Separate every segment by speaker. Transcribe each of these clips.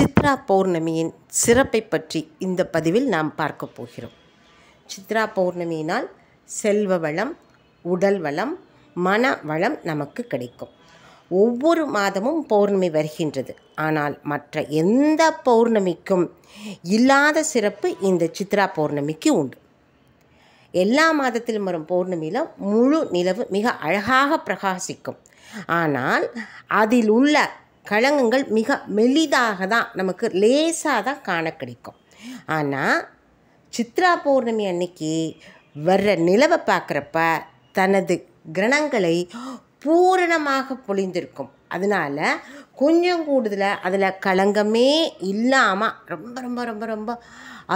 Speaker 1: சித்ரா பௌர்ணமியின் சிறப்பை பற்றி இந்த பதிவில் நாம் பார்க்க போகிறோம் சித்ரா பௌர்ணமியினால் செல்வ வளம் உடல் வளம் மன வளம் நமக்கு கிடைக்கும் ஒவ்வொரு மாதமும் பௌர்ணமி வருகின்றது ஆனால் மற்ற எந்த பௌர்ணமிக்கும் இல்லாத சிறப்பு இந்த சித்ரா பௌர்ணமிக்கு உண்டு எல்லா மாதத்திலும் வரும் பௌர்ணமியில் முழு நிலவு மிக அழகாக பிரகாசிக்கும் ஆனால் அதில் உள்ள கழகங்கள் மிக மெலிதாக தான் நமக்கு லேசாக தான் காண கிடைக்கும் ஆனால் சித்ரா பௌர்ணமி அன்னைக்கு வர்ற நிலவை பார்க்குறப்ப தனது கிரணங்களை பூரணமாக பொழிந்திருக்கும் அதனால் கொஞ்சம் கூடுதலாக அதில் களங்கமே இல்லாமல் ரொம்ப ரொம்ப ரொம்ப ரொம்ப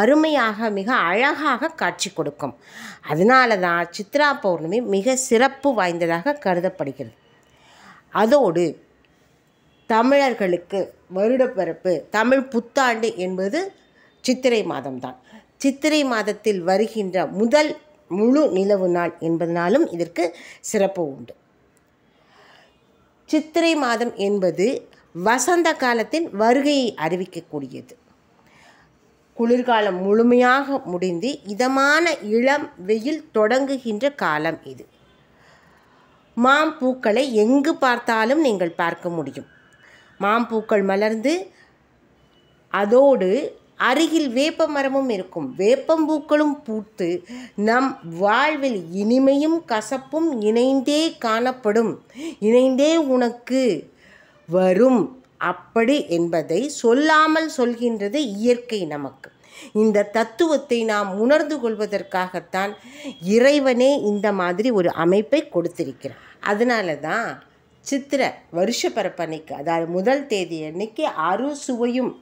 Speaker 1: அருமையாக மிக அழகாக காட்சி கொடுக்கும் அதனால தான் சித்ரா பௌர்ணமி மிக சிறப்பு வாய்ந்ததாக கருதப்படுகிறது அதோடு தமிழர்களுக்கு வருடப்பிறப்பு தமிழ் புத்தாண்டு என்பது சித்திரை மாதம்தான் சித்திரை மாதத்தில் வருகின்ற முதல் முழு நிலவு நாள் என்பதனாலும் இதற்கு சிறப்பு உண்டு சித்திரை மாதம் என்பது வசந்த காலத்தின் வருகையை அறிவிக்கக்கூடியது குளிர்காலம் முழுமையாக முடிந்து இதமான இளம் வெயில் தொடங்குகின்ற காலம் இது மாம்பூக்களை எங்கு பார்த்தாலும் நீங்கள் பார்க்க முடியும் மாம்பூக்கள் மலர்ந்து அதோடு அருகில் வேப்ப மரமும் இருக்கும் வேப்பம்பூக்களும் பூத்து நம் வாழ்வில் இனிமையும் கசப்பும் இணைந்தே காணப்படும் இணைந்தே உனக்கு வரும் அப்படி என்பதை சொல்லாமல் சொல்கின்றது இயற்கை நமக்கு இந்த தத்துவத்தை நாம் உணர்ந்து கொள்வதற்காகத்தான் இறைவனே இந்த மாதிரி ஒரு அமைப்பை கொடுத்திருக்கிறான் அதனால தான் சித்திர வருஷ பிறப்பன்னைக்கு அதாவது முதல் தேதி அன்னைக்கு சுவையும்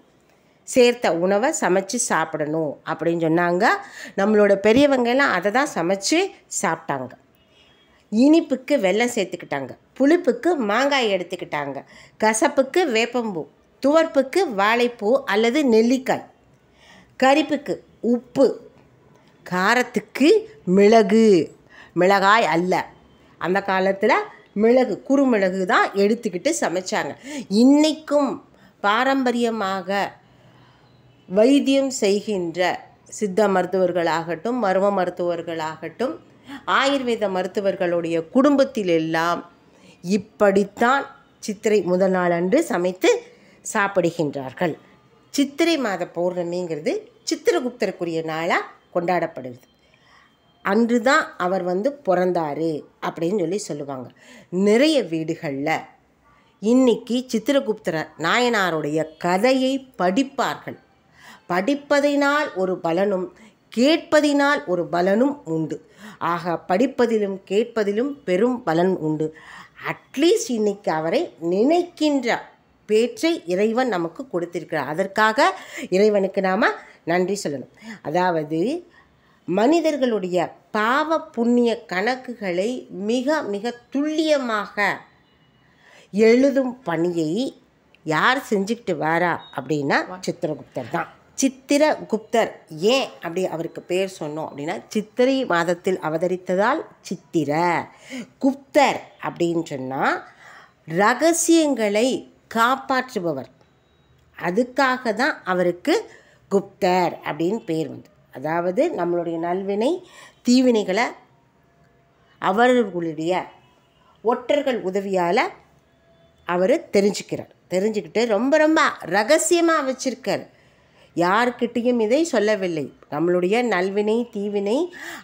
Speaker 1: சேர்த்த உணவை சமைச்சு சாப்பிடணும் அப்படின்னு சொன்னாங்க நம்மளோட பெரியவங்க எல்லாம் அதை தான் சமைச்சு சாப்பிட்டாங்க இனிப்புக்கு வெள்ளம் சேர்த்துக்கிட்டாங்க புளிப்புக்கு மாங்காய் எடுத்துக்கிட்டாங்க கசப்புக்கு வேப்பம்பூ துவர்ப்புக்கு வாழைப்பூ அல்லது நெல்லிக்காய் கரிப்புக்கு உப்பு காரத்துக்கு மிளகு மிளகாய் அல்ல அந்த காலத்தில் மிளகு குறுமிளகு தான் எடுத்துக்கிட்டு சமைச்சாங்க இன்றைக்கும் பாரம்பரியமாக வைத்தியம் செய்கின்ற சித்த மருத்துவர்களாகட்டும் மர்ம மருத்துவர்களாகட்டும் ஆயுர்வேத மருத்துவர்களுடைய குடும்பத்தில் எல்லாம் இப்படித்தான் சித்திரை முதல் நாள் அன்று சமைத்து சாப்பிடுகின்றார்கள் சித்திரை மாத பௌர்ணமிங்கிறது சித்திரகுப்தருக்குரிய நாளாக கொண்டாடப்படுது அன்று தான் அவர் வந்து பிறந்தார் அப்படின்னு சொல்லி சொல்லுவாங்க நிறைய வீடுகளில் இன்னைக்கு சித்திரகுப்தர நாயனாருடைய கதையை படிப்பார்கள் படிப்பதினால் ஒரு பலனும் கேட்பதினால் ஒரு பலனும் உண்டு ஆக படிப்பதிலும் கேட்பதிலும் பெரும் பலன் உண்டு அட்லீஸ்ட் இன்னைக்கு அவரை நினைக்கின்ற பேச்சை இறைவன் நமக்கு கொடுத்திருக்கிறார் அதற்காக இறைவனுக்கு நாம் நன்றி சொல்லணும் அதாவது மனிதர்களுடைய பாவ புண்ணிய கணக்குகளை மிக மிக துல்லியமாக எழுதும் பணியை யார் செஞ்சுக்கிட்டு வாரா அப்படின்னா சித்திரகுப்தர் தான் சித்திரகுப்தர் ஏன் அப்படி அவருக்கு பேர் சொன்னோம் அப்படின்னா சித்திரை மாதத்தில் அவதரித்ததால் சித்திர குப்தர் அப்படின்னு சொன்னால் ரகசியங்களை காப்பாற்றுபவர் அதுக்காக தான் அவருக்கு குப்தர் அப்படின்னு பேர் வந்து அதாவது நம்மளுடைய நல்வினை தீவினைகளை அவர்களுடைய ஒற்றர்கள் உதவியால் அவர் தெரிஞ்சுக்கிறார் தெரிஞ்சுக்கிட்டு ரொம்ப ரொம்ப ரகசியமாக வச்சுருக்கார் யார்கிட்டையும் இதை சொல்லவில்லை நம்மளுடைய நல்வினை தீவினை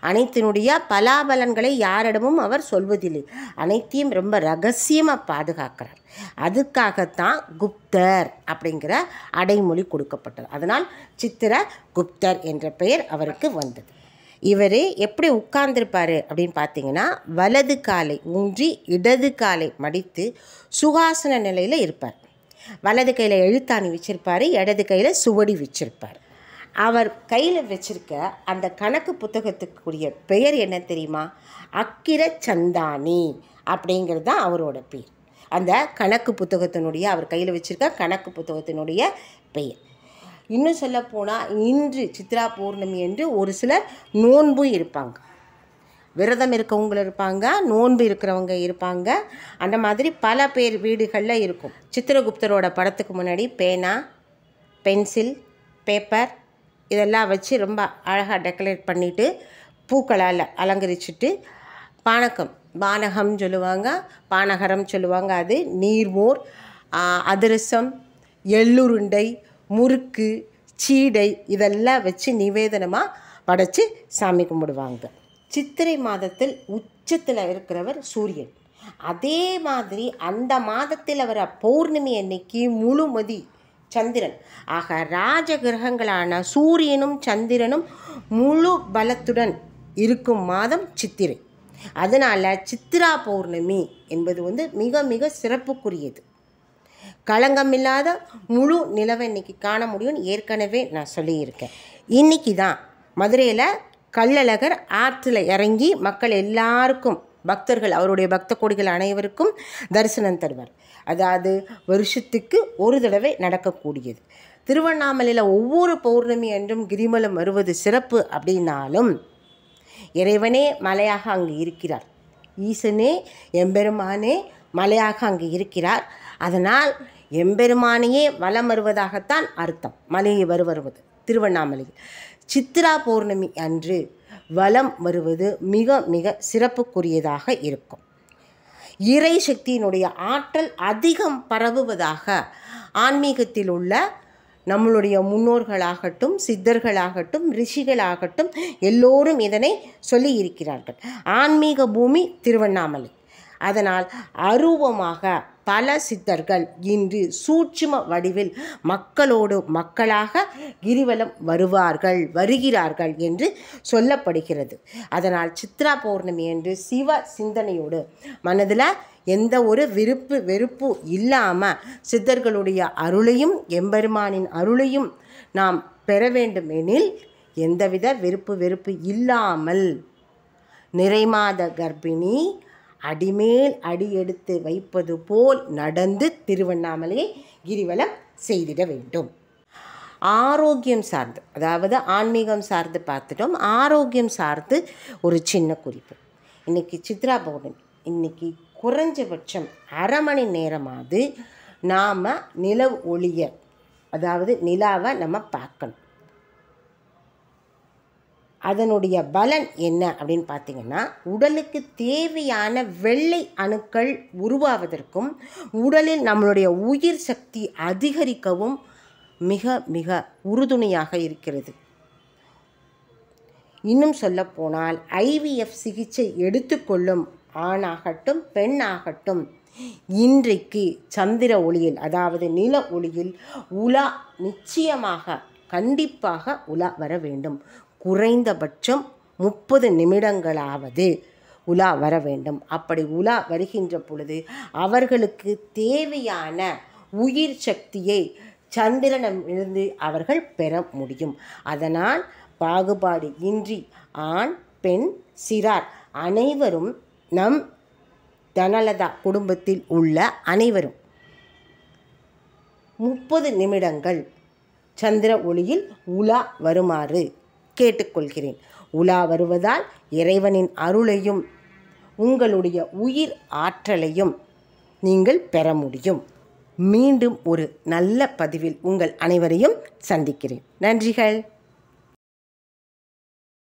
Speaker 1: அனைத்தினுடைய பலாபலன்களை யாரிடமும் அவர் சொல்வதில்லை அனைத்தையும் ரொம்ப ரகசியமாக பாதுகாக்கிறார் அதுக்காகத்தான் குப்தர் அப்படிங்கிற அடைமொழி கொடுக்கப்பட்டது அதனால் சித்திர குப்தர் என்ற பெயர் அவருக்கு வந்தது இவர் எப்படி உட்கார்ந்துருப்பார் அப்படின்னு பார்த்தீங்கன்னா வலது காலை ஊன்றி இடது காலை மடித்து சுகாசன நிலையில் இருப்பார் வலது கையில் எழுத்தாணி வச்சுருப்பார் இடது கையில் சுவடி வச்சுருப்பார் அவர் கையில் வச்சுருக்க அந்த கணக்கு புத்தகத்துக்குரிய பெயர் என்ன தெரியுமா அக்கிர சந்தானி அப்படிங்கிறது தான் அவரோட பேர் அந்த கணக்கு புத்தகத்தினுடைய அவர் கையில் வச்சுருக்க கணக்கு புத்தகத்தினுடைய பெயர் இன்னும் சொல்லப்போனால் இன்று சித்ரா பௌர்ணமி என்று ஒரு சிலர் நோன்பும் இருப்பாங்க விரதம் இருக்கவங்களும் இருப்பாங்க நோன்பு இருக்கிறவங்க இருப்பாங்க அந்த மாதிரி பல பேர் வீடுகளில் இருக்கும் சித்திரகுப்தரோட படத்துக்கு முன்னாடி பேனா பென்சில் பேப்பர் இதெல்லாம் வச்சு ரொம்ப அழகாக டெக்கரேட் பண்ணிவிட்டு பூக்களால் அலங்கரிச்சுட்டு பானகம் பானகம் சொல்லுவாங்க பானகரம் சொல்லுவாங்க அது நீர்மோர் அதிரசம் எள்ளுருண்டை முறுக்கு சீடை இதெல்லாம் வச்சு நிவேதனமாக படைச்சி சாமி கும்பிடுவாங்க சித்திரை மாதத்தில் உச்சத்தில் இருக்கிறவர் சூரியன் அதே மாதிரி அந்த மாதத்தில் வர பௌர்ணமி அன்னைக்கு முழுமதி சந்திரன் ஆக ராஜ கிரகங்களான சூரியனும் சந்திரனும் முழு பலத்துடன் இருக்கும் மாதம் சித்திரை அதனால் சித்திரா பௌர்ணமி என்பது வந்து மிக மிக சிறப்புக்குரியது களங்கம் இல்லாத முழு நிலவை இன்றைக்கி காண முடியும்னு ஏற்கனவே நான் சொல்லியிருக்கேன் இன்றைக்கி தான் மதுரையில் கள்ளழகர் ஆற்றில் இறங்கி மக்கள் எல்லாருக்கும் பக்தர்கள் அவருடைய பக்த கோடிகள் அனைவருக்கும் தரிசனம் தருவார் அதாவது வருஷத்துக்கு ஒரு தடவை நடக்கக்கூடியது திருவண்ணாமலையில் ஒவ்வொரு பௌர்ணமி என்றும் கிரிமலம் வருவது சிறப்பு அப்படின்னாலும் இறைவனே மலையாக அங்கு இருக்கிறார் ஈசனே எம்பெருமானே மலையாக அங்கு இருக்கிறார் அதனால் எம்பெருமானையே வலம் வருவதாகத்தான் அர்த்தம் மலையை வருவது திருவண்ணாமலையில் சித்ரா பௌர்ணமி அன்று வலம் வருவது மிக மிக சிறப்புக்குரியதாக இருக்கும் இறை சக்தியினுடைய ஆற்றல் அதிகம் பரவுவதாக ஆன்மீகத்தில் உள்ள நம்மளுடைய முன்னோர்களாகட்டும் சித்தர்களாகட்டும் ரிஷிகளாகட்டும் எல்லோரும் இதனை சொல்லி இருக்கிறார்கள் ஆன்மீக பூமி திருவண்ணாமலை அதனால் அருவமாக பல சித்தர்கள் இன்று சூட்சும வடிவில் மக்களோடு மக்களாக கிரிவலம் வருவார்கள் வருகிறார்கள் என்று சொல்லப்படுகிறது அதனால் சித்ரா பௌர்ணமி என்று சிவ சிந்தனையோடு மனதில் எந்த ஒரு விருப்பு வெறுப்பு இல்லாமல் சித்தர்களுடைய அருளையும் எம்பெருமானின் அருளையும் நாம் பெற வேண்டும் எனில் எந்தவித விருப்பு வெறுப்பு இல்லாமல் நிறைமாத கர்ப்பிணி அடிமேல் அடி எடுத்து வைப்பது போல் நடந்து திருவண்ணாமலையை கிரிவலம் செய்திட வேண்டும் ஆரோக்கியம் சார்ந்து அதாவது ஆன்மீகம் சார்ந்து பார்த்துட்டோம் ஆரோக்கியம் சார்ந்து ஒரு சின்ன குறிப்பு இன்றைக்கி சித்ரா பௌர்ணமி இன்றைக்கி குறைஞ்சபட்சம் அரை மணி நேரமாவது நாம் நிலவு ஒளிய அதாவது நிலாவை நம்ம பார்க்கணும் அதனுடைய பலன் என்ன அப்படின்னு பார்த்திங்கன்னா உடலுக்கு தேவையான வெள்ளை அணுக்கள் உருவாவதற்கும் உடலில் நம்மளுடைய உயிர் சக்தி அதிகரிக்கவும் மிக மிக உறுதுணையாக இருக்கிறது இன்னும் போனால் ஐவிஎஃப் சிகிச்சை எடுத்துக்கொள்ளும் ஆணாகட்டும் பெண்ணாகட்டும் இன்றைக்கு சந்திர ஒளியில் அதாவது நில ஒளியில் உலா நிச்சயமாக கண்டிப்பாக உலா வர வேண்டும் குறைந்தபட்சம் முப்பது நிமிடங்களாவது உலா வர வேண்டும் அப்படி உலா வருகின்ற பொழுது அவர்களுக்கு தேவையான உயிர் சக்தியை சந்திரனமிருந்து அவர்கள் பெற முடியும் அதனால் பாகுபாடு இன்றி ஆண் பெண் சிறார் அனைவரும் நம் தனலதா குடும்பத்தில் உள்ள அனைவரும் முப்பது நிமிடங்கள் சந்திர ஒளியில் உலா வருமாறு கேட்டுக்கொள்கிறேன் உலா வருவதால் இறைவனின் அருளையும் உங்களுடைய உயிர் ஆற்றலையும் நீங்கள் பெற முடியும் மீண்டும் ஒரு நல்ல பதிவில் உங்கள் அனைவரையும் சந்திக்கிறேன் நன்றிகள்